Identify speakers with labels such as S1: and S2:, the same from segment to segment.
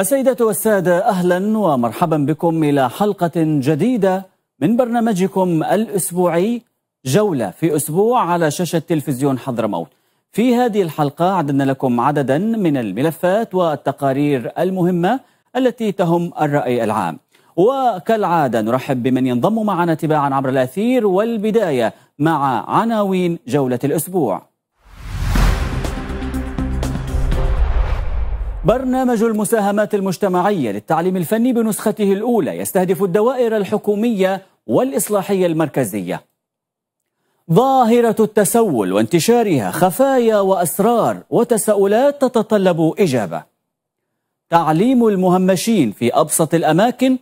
S1: السيدة والسادة أهلا ومرحبا بكم إلى حلقة جديدة من برنامجكم الأسبوعي جولة في أسبوع على شاشة تلفزيون حضرموت في هذه الحلقة عددنا لكم عددا من الملفات والتقارير المهمة التي تهم الرأي العام وكالعادة نرحب بمن ينضم معنا تباعا عبر الأثير والبداية مع عناوين جولة الأسبوع برنامج المساهمات المجتمعية للتعليم الفني بنسخته الأولى يستهدف الدوائر الحكومية والإصلاحية المركزية ظاهرة التسول وانتشارها خفايا وأسرار وتساؤلات تتطلب إجابة تعليم المهمشين في أبسط الأماكن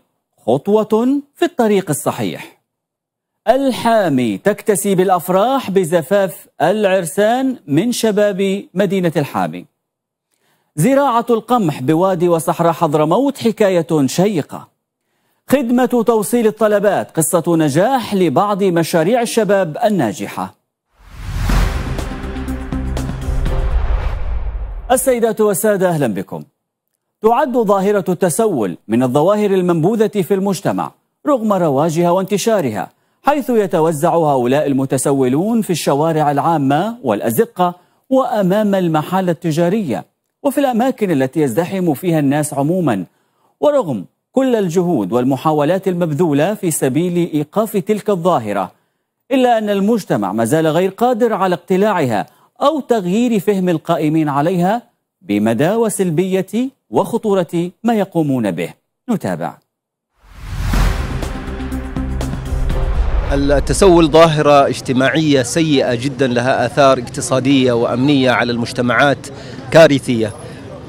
S1: خطوة في الطريق الصحيح الحامي تكتسي بالأفراح بزفاف العرسان من شباب مدينة الحامي زراعة القمح بوادي وصحراء حضرموت حكاية شيقة خدمة توصيل الطلبات قصة نجاح لبعض مشاريع الشباب الناجحة السيدات والسادة أهلا بكم تعد ظاهرة التسول من الظواهر المنبوذة في المجتمع رغم رواجها وانتشارها حيث يتوزع هؤلاء المتسولون في الشوارع العامة والأزقة وأمام المحال التجارية وفي الأماكن التي يزدحم فيها الناس عموما ورغم كل الجهود والمحاولات المبذولة في سبيل إيقاف تلك الظاهرة إلا أن المجتمع ما زال غير قادر على اقتلاعها أو تغيير فهم القائمين عليها بمدى وسلبية وخطورة ما يقومون به نتابع
S2: التسول ظاهرة اجتماعية سيئة جدا لها آثار اقتصادية وأمنية على المجتمعات كارثية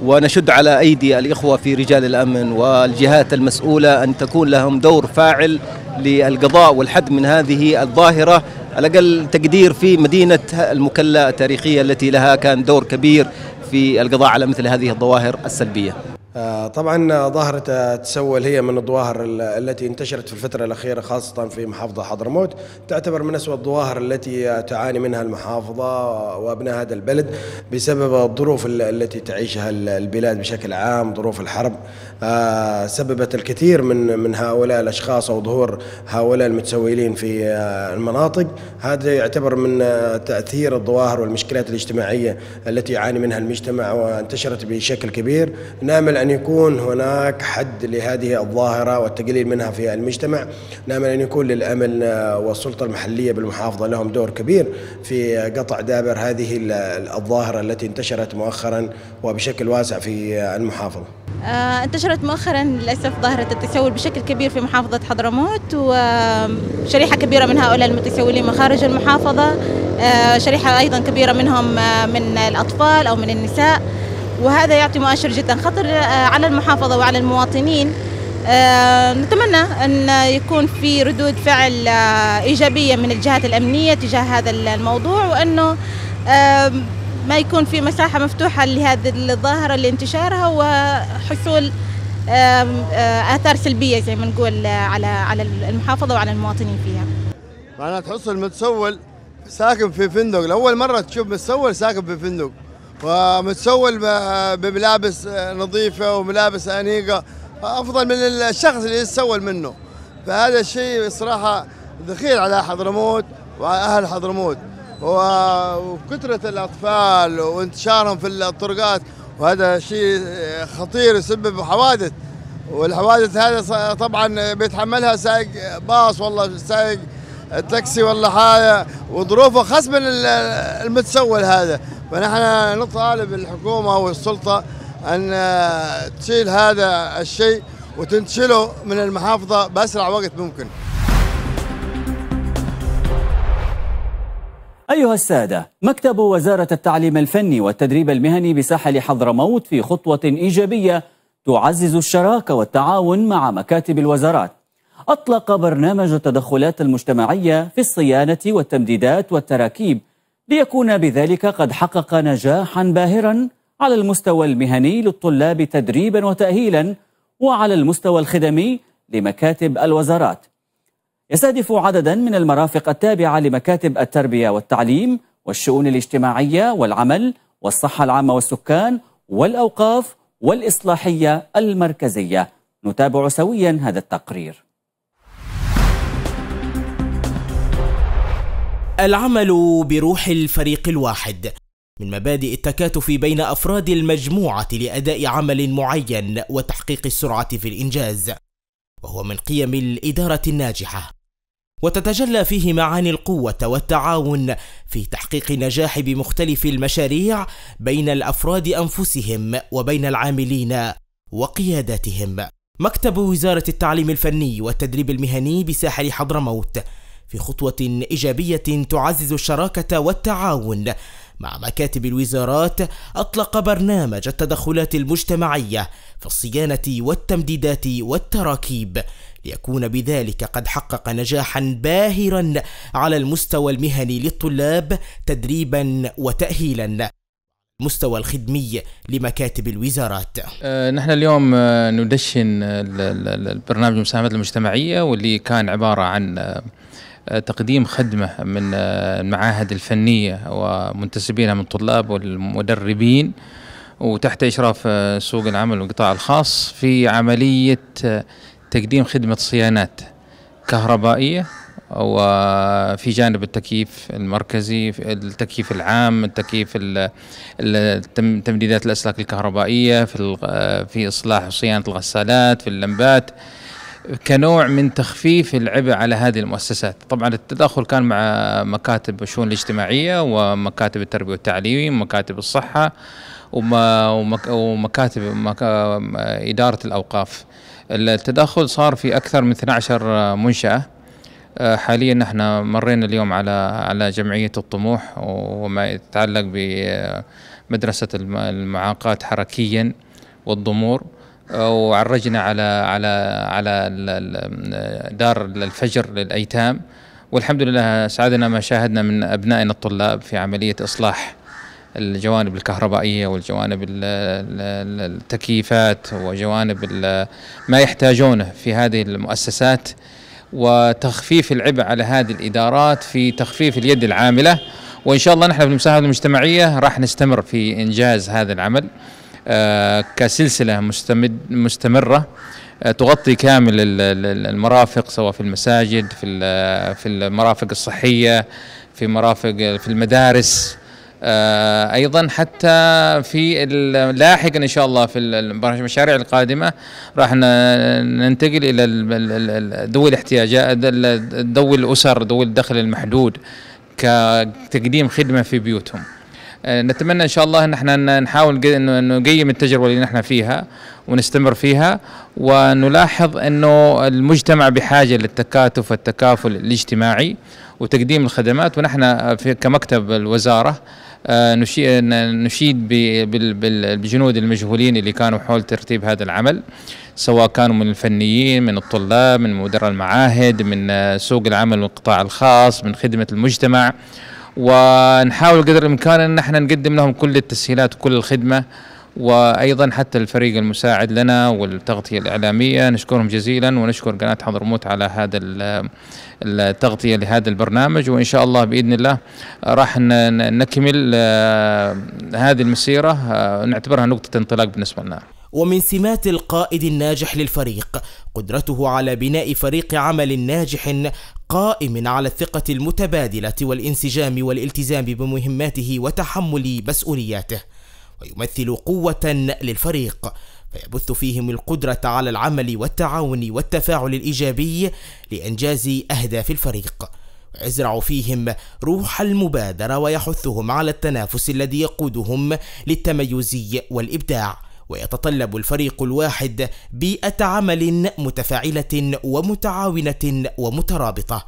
S2: ونشد على أيدي الإخوة في رجال الأمن والجهات المسؤولة أن تكون لهم دور فاعل للقضاء والحد من هذه الظاهرة على الأقل تقدير في مدينة المكلا التاريخية التي لها كان دور كبير في القضاء على مثل هذه الظواهر السلبية
S3: آه، طبعا ظاهرة تسول هي من الظواهر التي انتشرت في الفترة الأخيرة خاصة في محافظة حضرموت تعتبر من أسوأ الظواهر التي تعاني منها المحافظة وأبناء هذا البلد بسبب الظروف التي تعيشها البلاد بشكل عام ظروف الحرب آه، سببت الكثير من من هؤلاء الأشخاص أو ظهور هؤلاء المتسولين في آه، المناطق هذا يعتبر من تأثير الظواهر والمشكلات الاجتماعية التي يعاني منها المجتمع وانتشرت بشكل كبير نامل أن أن يكون هناك حد لهذه الظاهرة والتقليل منها في المجتمع نأمل أن يكون للأمن والسلطة المحلية بالمحافظة لهم دور كبير في قطع دابر هذه الظاهرة التي انتشرت مؤخرا وبشكل واسع في المحافظة
S4: آه، انتشرت مؤخرا للاسف ظاهره التسول بشكل كبير في محافظه حضرموت وشريحه كبيره من هؤلاء المتسولين من خارج المحافظه آه، شريحه ايضا كبيره منهم آه، من الاطفال او من النساء وهذا يعطي مؤشر جدا خطر آه، على المحافظة وعلى المواطنين آه، نتمنى أن يكون في ردود فعل آه، إيجابية من الجهات الأمنية تجاه هذا الموضوع وأنه ما يكون في مساحة مفتوحة لهذه الظاهرة لانتشارها وحصول آثار سلبية زي ما نقول على على المحافظة وعلى المواطنين فيها.
S3: معناها تحصل متسول ساكن في فندق، لأول مرة تشوف متسول ساكن في فندق. ومتسول بملابس نظيفة وملابس أنيقة أفضل من الشخص اللي يتسول منه فهذا الشيء صراحة دخيل على حضرموت وعلى أهل حضرموت وكثرة الأطفال وانتشارهم في الطرقات وهذا شيء خطير يسبب حوادث والحوادث هذا طبعا بيتحملها سائق باص والله سائق التاكسي ولا حاجه وظروفه خاص من المتسول هذا فنحن نطالب الحكومه والسلطه ان آه، تشيل هذا الشيء وتنشله من المحافظه باسرع وقت ممكن.
S1: أيها السادة، مكتب وزارة التعليم الفني والتدريب المهني بساحل حضرموت في خطوة إيجابية تعزز الشراكة والتعاون مع مكاتب الوزارات أطلق برنامج التدخلات المجتمعية في الصيانة والتمديدات والتراكيب ليكون بذلك قد حقق نجاحا باهرا على المستوى المهني للطلاب تدريبا وتأهيلا وعلى المستوى الخدمي لمكاتب الوزارات يستهدف عددا من المرافق التابعة لمكاتب التربية والتعليم والشؤون الاجتماعية والعمل والصحة العامة والسكان والأوقاف والإصلاحية المركزية نتابع سويا هذا التقرير
S4: العمل بروح الفريق الواحد من مبادئ التكاتف بين أفراد المجموعة لأداء عمل معين وتحقيق السرعة في الإنجاز وهو من قيم الإدارة الناجحة وتتجلى فيه معاني القوة والتعاون في تحقيق النجاح بمختلف المشاريع بين الأفراد أنفسهم وبين العاملين وقياداتهم مكتب وزارة التعليم الفني والتدريب المهني بساحل حضرموت في خطوة إيجابية تعزز الشراكة والتعاون مع مكاتب الوزارات أطلق برنامج التدخلات المجتمعية في الصيانة والتمديدات والتراكيب ليكون بذلك قد حقق نجاحا باهرا على المستوى المهني للطلاب تدريبا وتأهيلا مستوى الخدمي لمكاتب الوزارات
S5: أه نحن اليوم آه، ندشن البرنامج المساهمات المجتمعية واللي كان عبارة عن آه، تقديم خدمة من المعاهد الفنية ومنتسبينها من الطلاب والمدربين وتحت إشراف سوق العمل والقطاع الخاص في عملية تقديم خدمة صيانات كهربائية وفي جانب التكييف المركزي التكييف العام التكييف تمديدات الاسلاك الكهربائيه في في اصلاح صيانة الغسالات في اللمبات كنوع من تخفيف العبء على هذه المؤسسات طبعا التدخل كان مع مكاتب الشؤون الاجتماعية ومكاتب التربية والتعليم ومكاتب الصحة ومكاتب إدارة الأوقاف التدخل صار في أكثر من 12 منشأة آه، حاليا نحن مرينا اليوم على على جمعية الطموح وما يتعلق بمدرسة المعاقات حركيا والضمور وعرجنا على على على دار الفجر للايتام والحمد لله اسعدنا ما شاهدنا من ابنائنا الطلاب في عمليه اصلاح الجوانب الكهربائيه والجوانب التكييفات وجوانب ما يحتاجونه في هذه المؤسسات وتخفيف العبء على هذه الادارات في تخفيف اليد العامله وان شاء الله نحن في المساهمه المجتمعيه راح نستمر في انجاز هذا العمل آه، كسلسله مستمد مستمره آه، تغطي كامل المرافق سواء في المساجد في في المرافق الصحيه في مرافق في المدارس آه، ايضا حتى في لاحقا ان شاء الله في المشاريع القادمه راح ننتقل الى ذوي الاحتياجات ذوي الاسر ذوي الدخل المحدود كتقديم خدمه في بيوتهم آه، نتمنى ان شاء الله ان احنا نحاول انه نقيم التجربه اللي نحن فيها ونستمر فيها ونلاحظ انه المجتمع بحاجه للتكاتف والتكافل الاجتماعي وتقديم الخدمات ونحن في كمكتب الوزاره آه، نشيد بالجنود المجهولين اللي كانوا حول ترتيب هذا العمل سواء كانوا من الفنيين من الطلاب من مدراء المعاهد من آه، سوق العمل والقطاع الخاص من خدمه المجتمع ونحاول قدر الامكان ان احنا نقدم لهم كل التسهيلات وكل الخدمه وايضا حتى الفريق المساعد لنا والتغطيه الاعلاميه نشكرهم جزيلا ونشكر قناه حضرموت على هذا التغطيه لهذا البرنامج وان شاء الله باذن الله راح نكمل آه، هذه المسيره آه، نعتبرها نقطه انطلاق بالنسبه لنا
S4: ومن سمات القائد الناجح للفريق قدرته على بناء فريق عمل ناجح قائم على الثقة المتبادلة والانسجام والالتزام بمهماته وتحمل مسؤولياته ويمثل قوة للفريق فيبث فيهم القدرة على العمل والتعاون والتفاعل الإيجابي لإنجاز أهداف الفريق ويزرع فيهم روح المبادرة ويحثهم على التنافس الذي يقودهم للتميز والإبداع ويتطلب الفريق الواحد بيئة عمل متفاعلة ومتعاونة ومترابطة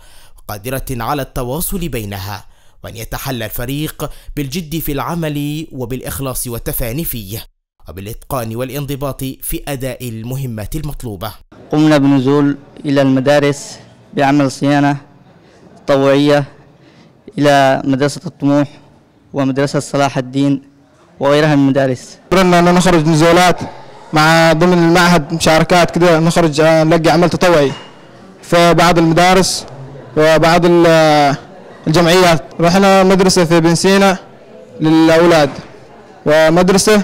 S4: قادرة على التواصل بينها وأن يتحلى الفريق بالجد في العمل وبالإخلاص والتفاني فيه وبالإتقان والانضباط في أداء
S6: المهمات المطلوبة قمنا بنزول إلى المدارس بعمل صيانة تطوعية إلى مدرسة الطموح ومدرسة صلاح الدين وغيرها من المدارس قررنا أن نخرج نزولات مع ضمن المعهد مشاركات كده نخرج آه، نلقي عمل تطوعي في بعض المدارس
S3: وبعض آه، الجمعيات رحنا مدرسة في بن سينا للأولاد ومدرسة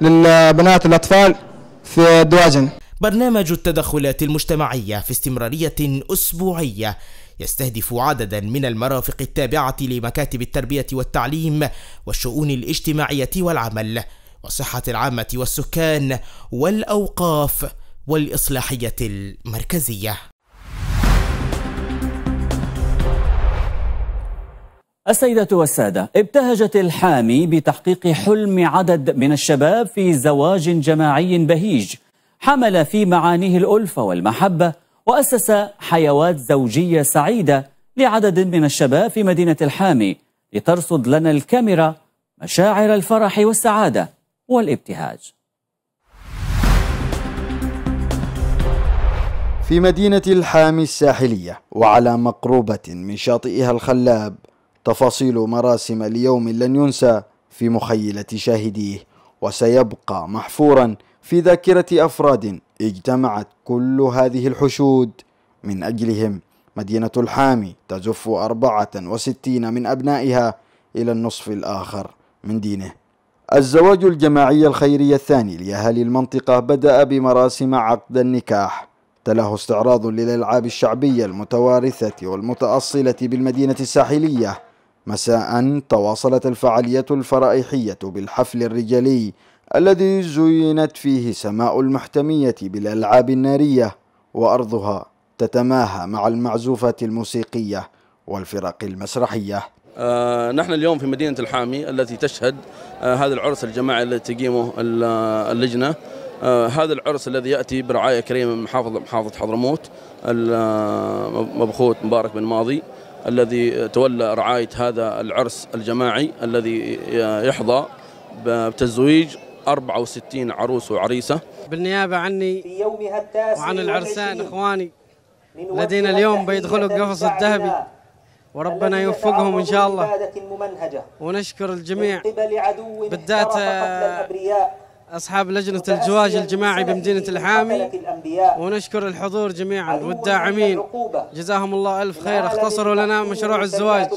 S3: للبنات الأطفال في
S7: دواجن
S4: برنامج التدخلات المجتمعية في استمرارية أسبوعية يستهدف عددا من المرافق التابعة لمكاتب التربية والتعليم والشؤون الاجتماعية والعمل والصحة العامة والسكان والأوقاف والإصلاحية المركزية
S1: السيدة والسادة ابتهجت الحامي بتحقيق حلم عدد من الشباب في زواج جماعي بهيج حمل في معانيه الألفة والمحبة وأسس حيوات زوجية سعيدة لعدد من الشباب في مدينة الحامي لترصد لنا الكاميرا
S3: مشاعر الفرح والسعادة والابتهاج في مدينة الحامي الساحلية وعلى مقربة من شاطئها الخلاب تفاصيل مراسم اليوم لن ينسى في مخيلة شاهديه وسيبقى محفورا في ذاكرة أفراد اجتمعت كل هذه الحشود من أجلهم مدينة الحامي تزف أربعة وستين من أبنائها إلى النصف الآخر من دينه الزواج الجماعي الخيري الثاني لأهالي المنطقة بدأ بمراسم عقد النكاح تلاه استعراض للألعاب الشعبية المتوارثة والمتأصلة بالمدينة الساحلية مساء تواصلت الفعالية الفرائحية بالحفل الرجالي الذي زينت فيه سماء المحتمية بالألعاب النارية وأرضها تتماهى مع المعزوفات الموسيقية والفرق المسرحية
S2: آه نحن اليوم في مدينة الحامي التي تشهد آه هذا العرس الجماعي الذي تقيمه اللجنة آه هذا العرس الذي يأتي برعاية كريمة من محافظة محافظة حضرموت آه، مبخوت مبارك بن ماضي الذي تولى رعاية هذا العرس الجماعي الذي يحظى بتزويج 64 عروس وعريسة بالنيابة عني وعن العرسان إخواني الذين اليوم بيدخلوا القفص الذهبي وربنا يوفقهم إن شاء الله ونشكر الجميع
S1: بالذات آه،
S2: أصحاب لجنة الزواج الجماعي بمدينة الحامي ونشكر الحضور جميعا والداعمين جزاهم الله ألف خير اختصروا لنا مشروع الزواج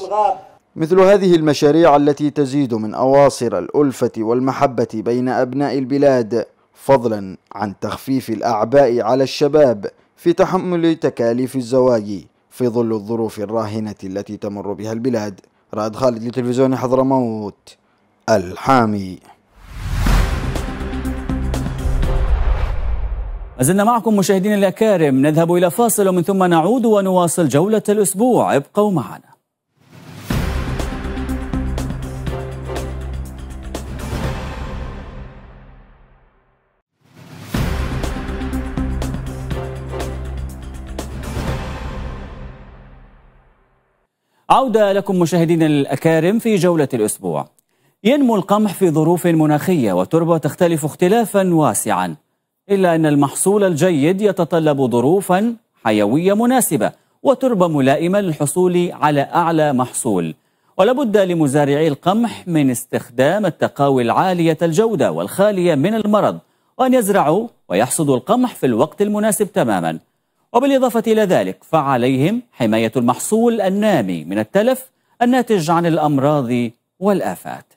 S3: مثل هذه المشاريع التي تزيد من أواصر الألفة والمحبة بين أبناء البلاد فضلا عن تخفيف الأعباء على الشباب في تحمل تكاليف الزواج في ظل الظروف الراهنة التي تمر بها البلاد رائد خالد لتلفزيون حضرموت الحامي
S1: أزلنا معكم مشاهدين الأكارم نذهب إلى فاصل ومن ثم نعود ونواصل جولة الأسبوع ابقوا معنا عودة لكم مشاهدينا الأكارم في جولة الأسبوع ينمو القمح في ظروف مناخية وتربة تختلف اختلافا واسعا إلا أن المحصول الجيد يتطلب ظروفا حيوية مناسبة وتربة ملائمة للحصول على أعلى محصول ولابد لمزارعي القمح من استخدام التقاوي العالية الجودة والخالية من المرض وأن يزرعوا ويحصدوا القمح في الوقت المناسب تماما وبالإضافة إلى ذلك فعليهم حماية المحصول النامي من التلف الناتج عن الأمراض والآفات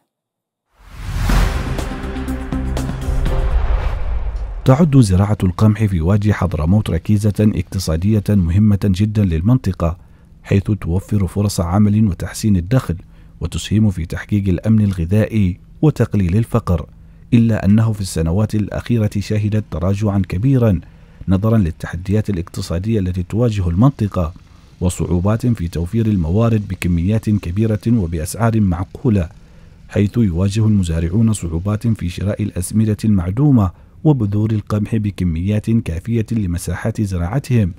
S7: تعد زراعة القمح في وادي حضرموت ركيزة اقتصادية مهمة جدا للمنطقة حيث توفر فرص عمل وتحسين الدخل وتسهم في تحقيق الأمن الغذائي وتقليل الفقر إلا أنه في السنوات الأخيرة شهدت تراجعا كبيرا نظرا للتحديات الاقتصادية التي تواجه المنطقة وصعوبات في توفير الموارد بكميات كبيرة وبأسعار معقولة حيث يواجه المزارعون صعوبات في شراء الأسمدة المعدومة وبذور القمح بكميات كافية لمساحات زراعتهم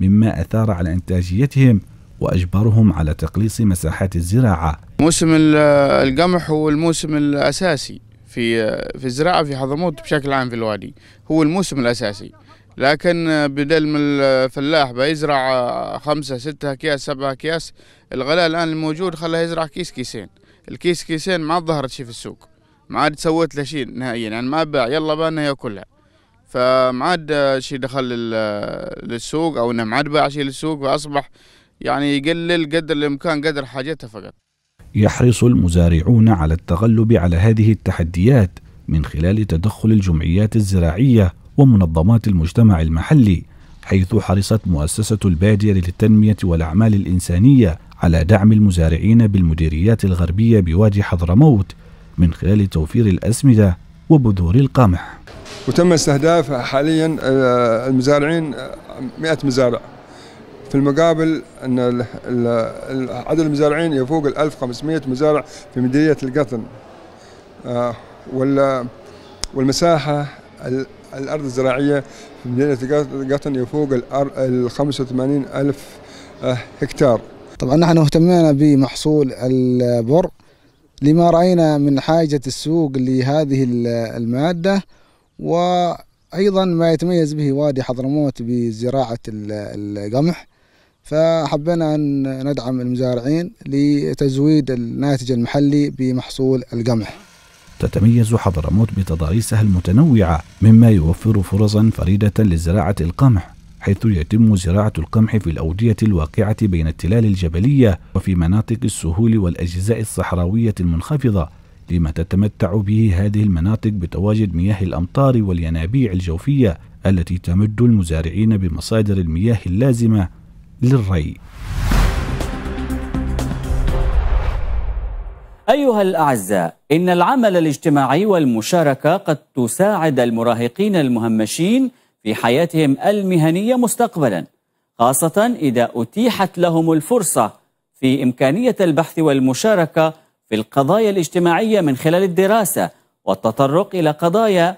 S7: مما أثار على إنتاجيتهم وأجبرهم على تقليص مساحات الزراعة
S8: موسم القمح هو الموسم الأساسي في في الزراعة في حضرموت بشكل عام في الوادي هو الموسم الأساسي لكن بدل ما الفلاح بيزرع خمسة ستة أكياس سبعة أكياس الغلاء الآن الموجود خلاه يزرع كيس كيسين الكيس كيسين ما ظهرت شي في السوق ما عاد سويت له شي نهائيا يعني ما باع يلا بانه ياكلها فما عاد شي دخل للسوق او انه ما عاد باع شي للسوق فاصبح يعني يقلل قدر الامكان قدر حاجته فقط
S7: يحرص المزارعون على التغلب على هذه التحديات من خلال تدخل الجمعيات الزراعيه ومنظمات المجتمع المحلي حيث حرصت مؤسسة البادية للتنمية والأعمال الإنسانية على دعم المزارعين بالمديريات الغربية بوادي حضرموت من خلال توفير الأسمدة وبذور القمح
S2: وتم استهداف حاليا آه، المزارعين 100 آه، مزارع في المقابل أن عدد المزارعين يفوق ال 1500 مزارع في مديرية القطن آه، والمساحة الأرض الزراعية في مدينة قطن يفوق ال 85 ألف آه، هكتار
S3: طبعا نحن اهتمينا بمحصول البر لما رأينا من حاجة السوق لهذه المادة وأيضا ما يتميز به وادي حضرموت بزراعة القمح فحبينا أن ندعم المزارعين لتزويد الناتج المحلي بمحصول القمح
S7: تتميز حضرموت بتضاريسها المتنوعة مما يوفر فرصا فريدة لزراعة القمح حيث يتم زراعة القمح في الأودية الواقعة بين التلال الجبلية وفي مناطق السهول والأجزاء الصحراوية المنخفضة لما تتمتع به هذه المناطق بتواجد مياه الأمطار والينابيع الجوفية التي تمد المزارعين بمصادر المياه اللازمة للري
S1: أيها الأعزاء إن العمل الاجتماعي والمشاركة قد تساعد المراهقين المهمشين في حياتهم المهنية مستقبلا خاصة إذا أتيحت لهم الفرصة في إمكانية البحث والمشاركة في القضايا الاجتماعية من خلال الدراسة والتطرق إلى قضايا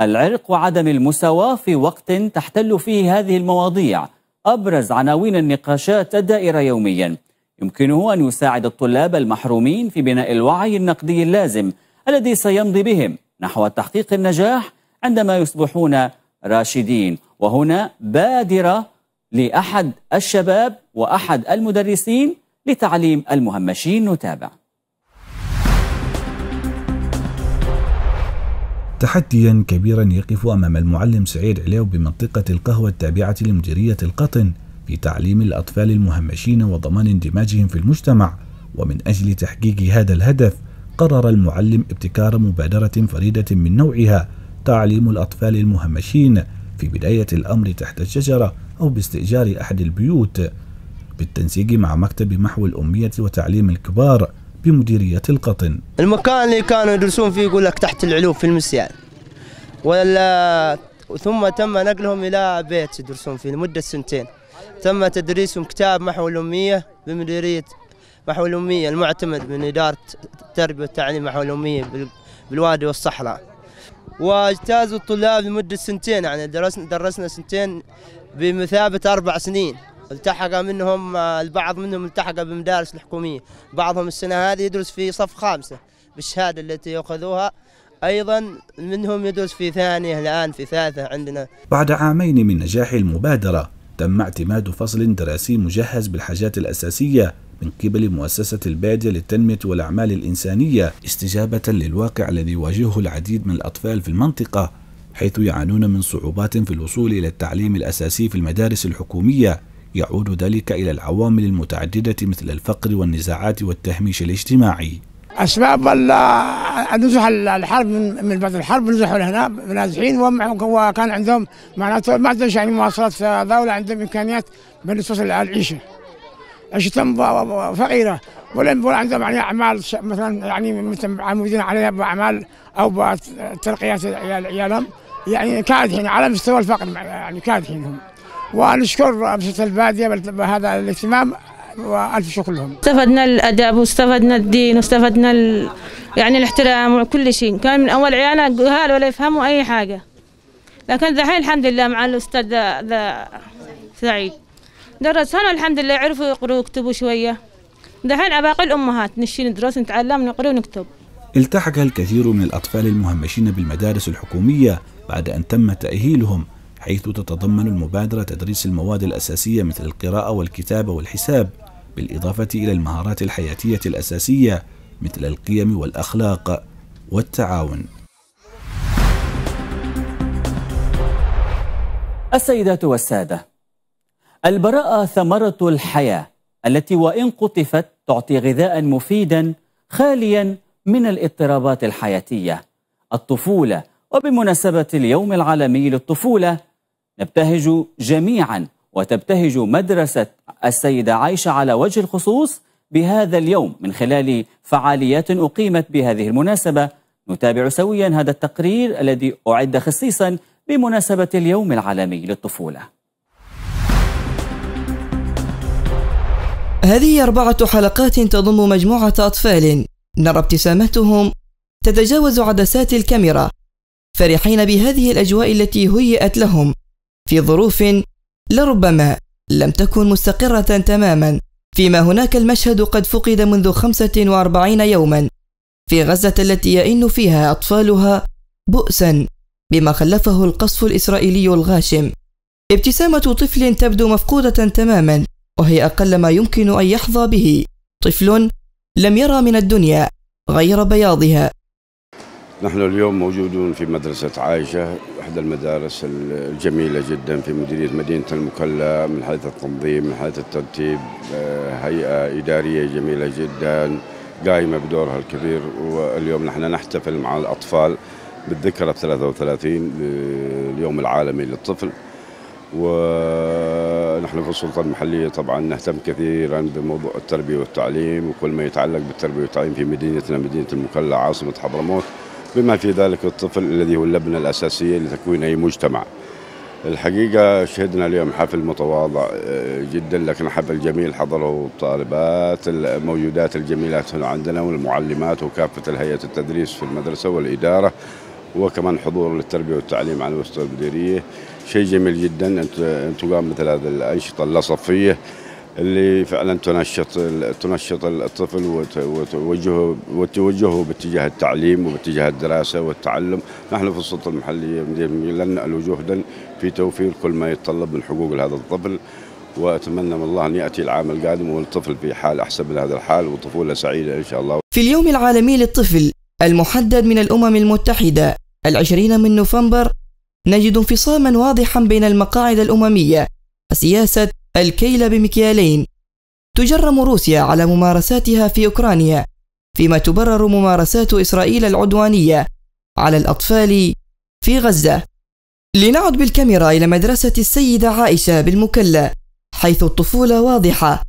S1: العرق وعدم المساواة في وقت تحتل فيه هذه المواضيع أبرز عناوين النقاشات الدائرة يومياً يمكنه أن يساعد الطلاب المحرومين في بناء الوعي النقدي اللازم الذي سيمضي بهم نحو تحقيق النجاح عندما يصبحون راشدين وهنا بادرة لأحد الشباب وأحد المدرسين لتعليم المهمشين نتابع
S7: تحديا كبيرا يقف أمام المعلم سعيد عليو بمنطقة القهوة التابعة لمديرية القطن في تعليم الأطفال المهمشين وضمان اندماجهم في المجتمع ومن أجل تحقيق هذا الهدف قرر المعلم ابتكار مبادرة فريدة من نوعها تعليم الأطفال المهمشين في بداية الأمر تحت الشجرة أو باستئجار أحد البيوت بالتنسيق مع مكتب محو الأمية وتعليم الكبار بمديرية القطن
S6: المكان اللي كانوا يدرسون فيه يقول لك تحت العلوف في المسيان ولا ثم تم نقلهم إلى بيت يدرسون فيه لمدة سنتين تم تدريس كتاب محو الأمية بمديرية محو الأمية المعتمد من إدارة التربية والتعليم محو الأمية بالوادي والصحراء واجتازوا الطلاب لمدة سنتين يعني درسنا, درسنا سنتين بمثابة أربع سنين التحق منهم البعض منهم التحق بمدارس الحكومية بعضهم السنة هذه يدرس في صف خامسة بالشهادة التي يأخذوها أيضا منهم يدرس في ثانية الآن في ثالثة عندنا
S7: بعد عامين من نجاح المبادرة تم اعتماد فصل دراسي مجهز بالحاجات الأساسية من قبل مؤسسة البادية للتنمية والأعمال الإنسانية استجابة للواقع الذي يواجهه العديد من الأطفال في المنطقة حيث يعانون من صعوبات في الوصول إلى التعليم الأساسي في المدارس الحكومية يعود ذلك إلى العوامل المتعددة مثل الفقر والنزاعات والتهميش الاجتماعي
S4: اسباب نزح الحرب من بعد الحرب نزحوا لهنا نازحين وكان عندهم معناته ما عندهم يعني مواصلات ذا ولا عندهم امكانيات بالنسبه للعيشه عيشتهم فقيره ولا عندهم يعني اعمال مثلا يعني متعمدين عليها باعمال او بترقيات عيالهم يعني كادحين على مستوى الفقر يعني كادحين هم ونشكر امسيه الباديه بهذا الاهتمام والف شكر لهم
S2: استفدنا الادب واستفدنا الدين واستفدنا ال... يعني الاحترام وكل شيء كان من اول عيالنا جهال ولا يفهموا اي حاجه لكن دحين الحمد لله مع الاستاذ ذا ذا سعيد درس هنا الحمد لله عرفوا يقروا ويكتبوا شويه دحين باقي الامهات نشي ندرس نتعلم نقرا ونكتب
S7: التحق الكثير من الاطفال المهمشين بالمدارس الحكوميه بعد ان تم تاهيلهم حيث تتضمن المبادرة تدريس المواد الأساسية مثل القراءة والكتابة والحساب بالإضافة إلى المهارات الحياتية الأساسية مثل القيم والأخلاق
S1: والتعاون السيدات والسادة البراءة ثمرة الحياة التي وإن قطفت تعطي غذاء مفيدا خاليا من الاضطرابات الحياتية الطفولة وبمناسبة اليوم العالمي للطفولة نبتهج جميعا وتبتهج مدرسة السيدة عائشة على وجه الخصوص بهذا اليوم من خلال فعاليات أقيمت بهذه المناسبة نتابع سويا هذا التقرير الذي أعد خصيصا بمناسبة اليوم
S6: العالمي للطفولة هذه أربعة حلقات تضم مجموعة أطفال نرى ابتسامتهم تتجاوز عدسات الكاميرا فرحين بهذه الأجواء التي هيئت لهم في ظروف لربما لم تكن مستقرة تماما فيما هناك المشهد قد فقد منذ 45 يوما في غزة التي يئن فيها أطفالها بؤسا بما خلفه القصف الإسرائيلي الغاشم ابتسامة طفل تبدو مفقودة تماما وهي أقل ما يمكن أن يحظى به طفل لم يرى من الدنيا غير بياضها
S8: نحن اليوم موجودون في مدرسة عائشة إحدى المدارس الجميلة جدا في مديرية مدينة المكلا من حيث التنظيم من حيث الترتيب آه، هيئة إدارية جميلة جدا قائمة بدورها الكبير واليوم نحن نحتفل مع الأطفال بالذكرى 33 اليوم العالمي للطفل ونحن في السلطة المحلية طبعا نهتم كثيرا بموضوع التربية والتعليم وكل ما يتعلق بالتربية والتعليم في مدينتنا مدينة المكلا عاصمة حضرموت بما في ذلك الطفل الذي هو اللبنة الأساسية لتكوين أي مجتمع الحقيقة شهدنا اليوم حفل متواضع آه، جدا لكن حفل جميل حضره الطالبات الموجودات الجميلات هنا عندنا والمعلمات وكافة الهيئة التدريس في المدرسة والإدارة وكمان حضور للتربية والتعليم على المستوى المديرية شيء جميل جدا أن تقام مثل هذه الأنشطة اللاصفية اللي فعلا تنشط تنشط الطفل وتوجهه وتوجهه باتجاه التعليم وباتجاه الدراسه والتعلم، نحن في السلطه المحليه لن نالو جهدا في توفير كل ما يتطلب من حقوق لهذا الطفل واتمنى من الله ان ياتي العام القادم والطفل في حال احسن من هذا الحال وطفوله سعيده ان شاء الله.
S6: في اليوم العالمي للطفل المحدد من الامم المتحده العشرين من نوفمبر نجد انفصاما واضحا بين المقاعد الامميه وسياسه الكيل بمكيالين تجرم روسيا على ممارساتها في أوكرانيا فيما تبرر ممارسات إسرائيل العدوانية على الأطفال في غزة لنعد بالكاميرا إلى مدرسة السيدة عائشة بالمكلا حيث الطفولة واضحة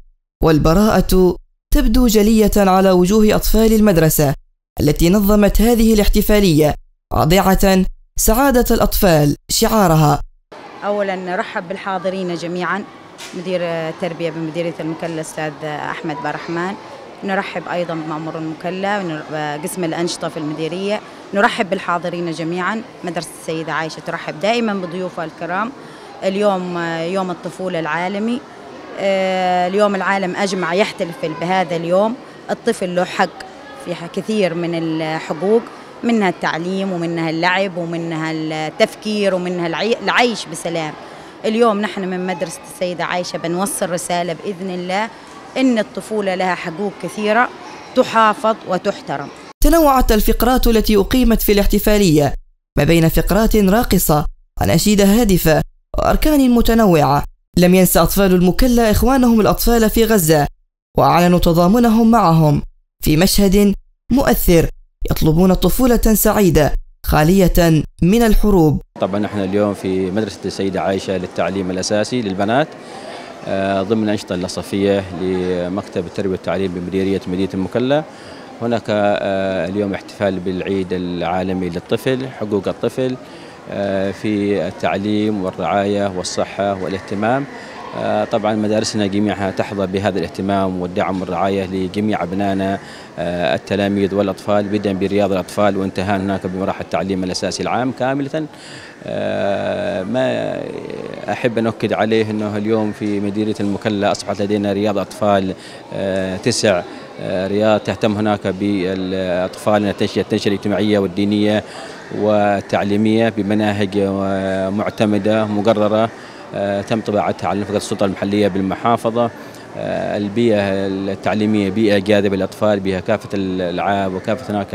S6: والبراءة تبدو جلية على وجوه أطفال المدرسة التي نظمت هذه الاحتفالية واضعة سعادة الأطفال شعارها
S2: أولا نرحب بالحاضرين جميعا مدير التربية بمديرية المكلا الأستاذ أحمد برحمن نرحب أيضا بمأمور المكلا وقسم الأنشطة في المديرية نرحب بالحاضرين جميعا مدرسة السيدة عائشة ترحب دائما بضيوفها الكرام اليوم يوم الطفولة العالمي آه، اليوم العالم أجمع يحتفل بهذا اليوم الطفل له حق في كثير من الحقوق منها التعليم ومنها اللعب ومنها التفكير ومنها العيش بسلام اليوم نحن من مدرسة السيدة عايشة بنوصل رسالة بإذن الله إن الطفولة لها حقوق كثيرة تحافظ وتحترم
S6: تنوعت الفقرات التي أقيمت في الاحتفالية ما بين فقرات راقصة أناشيد هادفة وأركان متنوعة لم ينسى أطفال المكلا إخوانهم الأطفال في غزة وأعلنوا تضامنهم معهم في مشهد مؤثر يطلبون طفولة سعيدة خالية من الحروب
S2: طبعا نحن اليوم في مدرسة السيدة عائشة للتعليم الأساسي للبنات آه، ضمن أنشطة الصفية لمكتب التربية والتعليم بمديرية مدينة المكلا هناك آه، اليوم احتفال بالعيد العالمي للطفل حقوق الطفل آه، في التعليم والرعاية والصحة والاهتمام آه، طبعا مدارسنا جميعها تحظى بهذا الاهتمام والدعم والرعاية لجميع أبنائنا آه، التلاميذ والأطفال بدءا برياض الأطفال وانتهاء هناك بمراحل التعليم الأساسي العام كاملة آه، ما أحب أن أؤكد عليه أنه اليوم في مديرية المكلا أصبحت لدينا رياض أطفال تسع رياض تهتم هناك بأطفالنا التنشئة الاجتماعية والدينية والتعليمية بمناهج معتمدة مقررة آه، تم طباعتها على نفقة السلطة المحلية بالمحافظة آه، البيئة التعليمية بيئة جاذبة للأطفال بها كافة الألعاب وكافة هناك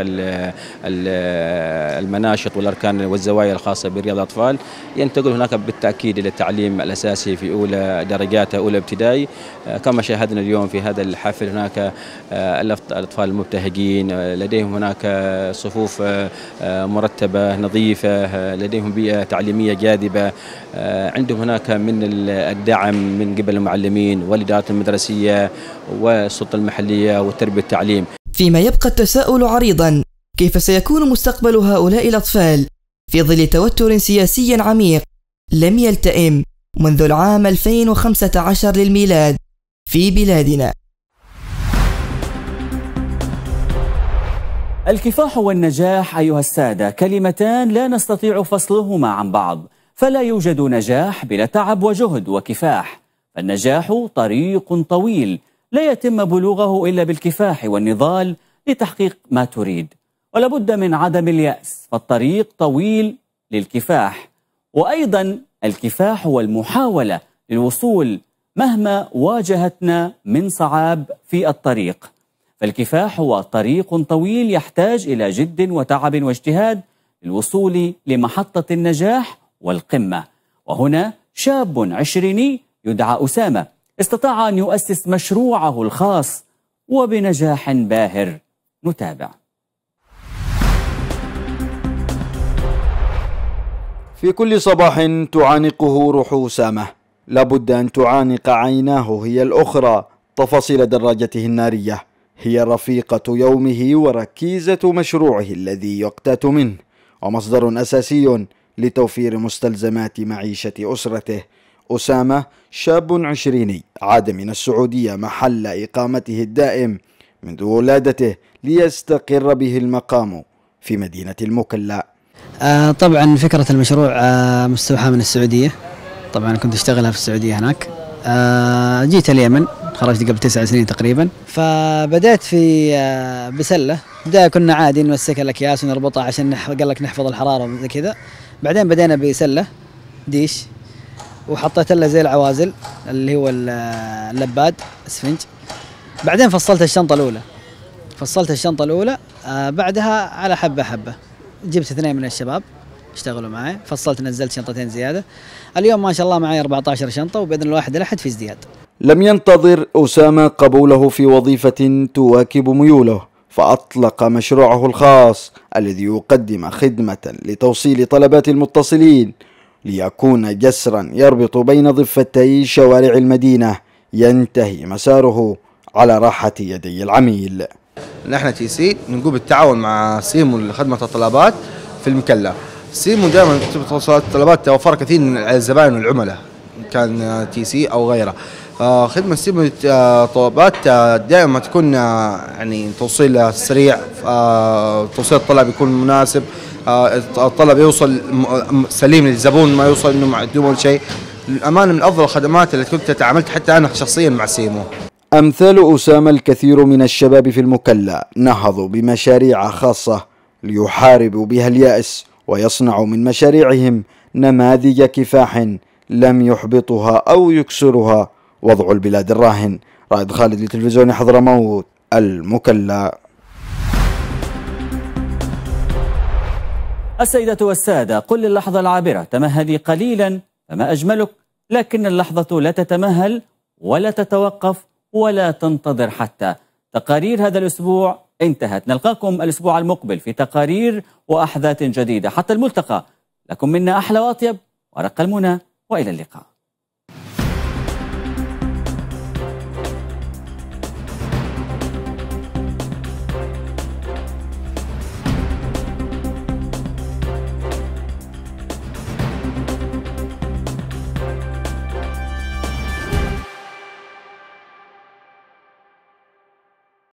S2: المناشط والأركان والزوايا الخاصة برياض الأطفال ينتقل هناك بالتأكيد إلى التعليم الأساسي في أولى درجاته أولى ابتدائي آه، كما شاهدنا اليوم في هذا الحفل هناك الأطفال المبتهجين لديهم هناك صفوف مرتبة نظيفة لديهم بيئة تعليمية جاذبة آه، عندهم هناك من الدعم من قبل المعلمين والادارات المدرسيه والسلطه المحليه والتربيه والتعليم.
S6: فيما يبقى التساؤل عريضا كيف سيكون مستقبل هؤلاء الاطفال في ظل توتر سياسي عميق لم يلتئم منذ العام 2015 للميلاد في بلادنا. الكفاح والنجاح
S1: ايها الساده كلمتان لا نستطيع فصلهما عن بعض فلا يوجد نجاح بلا تعب وجهد وكفاح فالنجاح طريق طويل لا يتم بلوغه إلا بالكفاح والنضال لتحقيق ما تريد ولابد من عدم اليأس فالطريق طويل للكفاح وأيضا الكفاح والمحاولة للوصول مهما واجهتنا من صعاب في الطريق فالكفاح هو طريق طويل يحتاج إلى جد وتعب واجتهاد للوصول لمحطة النجاح والقمة وهنا شاب عشريني يدعى أسامة استطاع أن يؤسس مشروعه الخاص وبنجاح باهر نتابع
S3: في كل صباح تعانقه روح أسامة لابد أن تعانق عيناه هي الأخرى تفاصيل دراجته النارية هي رفيقة يومه وركيزة مشروعه الذي يقتات منه ومصدر أساسي لتوفير مستلزمات معيشة أسرته أسامة شاب عشريني عاد من السعودية محل إقامته الدائم منذ ولادته ليستقر به المقام في مدينة المكلا آه طبعا فكرة المشروع آه مستوحى من السعودية طبعا كنت أشتغلها في السعودية هناك آه جيت اليمن خرجت قبل تسع سنين تقريبا فبدأت في آه، بسلة بداية كنا عادي نمسك الأكياس ونربطها عشان قال لك نحفظ الحرارة وزي كذا بعدين بدينا بسله ديش وحطيت له زي العوازل اللي هو اللباد اسفنج بعدين فصلت الشنطه الاولى فصلت الشنطه الاولى آه، بعدها على حبه حبه جبت اثنين من الشباب اشتغلوا معي فصلت نزلت شنطتين زياده اليوم ما شاء الله معي 14 شنطه وباذن الواحد الاحد في ازدياد لم ينتظر اسامه قبوله في وظيفه تواكب ميوله فأطلق مشروعه الخاص الذي يقدم خدمة لتوصيل طلبات المتصلين ليكون جسرا يربط بين ضفتي شوارع المدينة ينتهي مساره على راحة يدي العميل نحن تي سي نقوم بالتعاون مع سيمو لخدمة الطلبات في المكلة سيمو دائما توصلات الطلبات توفر كثير من الزبائن والعملاء كان تي سي أو غيره آه، خدمة سيما آه، طلبات آه، دائما تكون يعني توصيل سريع توصيل الطلب يكون مناسب الطلب يوصل سليم للزبون ما يوصل انه معدوم ولا شيء الأمانة من أفضل الخدمات اللي كنت تعاملت حتى أنا شخصيا مع سيمو أمثال أسامة الكثير من الشباب في المكلا نهضوا بمشاريع خاصة ليحاربوا بها اليأس ويصنعوا من مشاريعهم نماذج كفاح لم يحبطها أو يكسرها وضع البلاد الراهن رائد خالد لتلفزيون حضرموت المكلا
S1: السيدة والسادة قل اللحظة العابرة تمهدي قليلا فما أجملك لكن اللحظة لا تتمهل ولا تتوقف ولا تنتظر حتى تقارير هذا الأسبوع انتهت نلقاكم الأسبوع المقبل في تقارير وأحداث جديدة حتى الملتقى لكم منا أحلى وأطيب ورق المنى وإلى اللقاء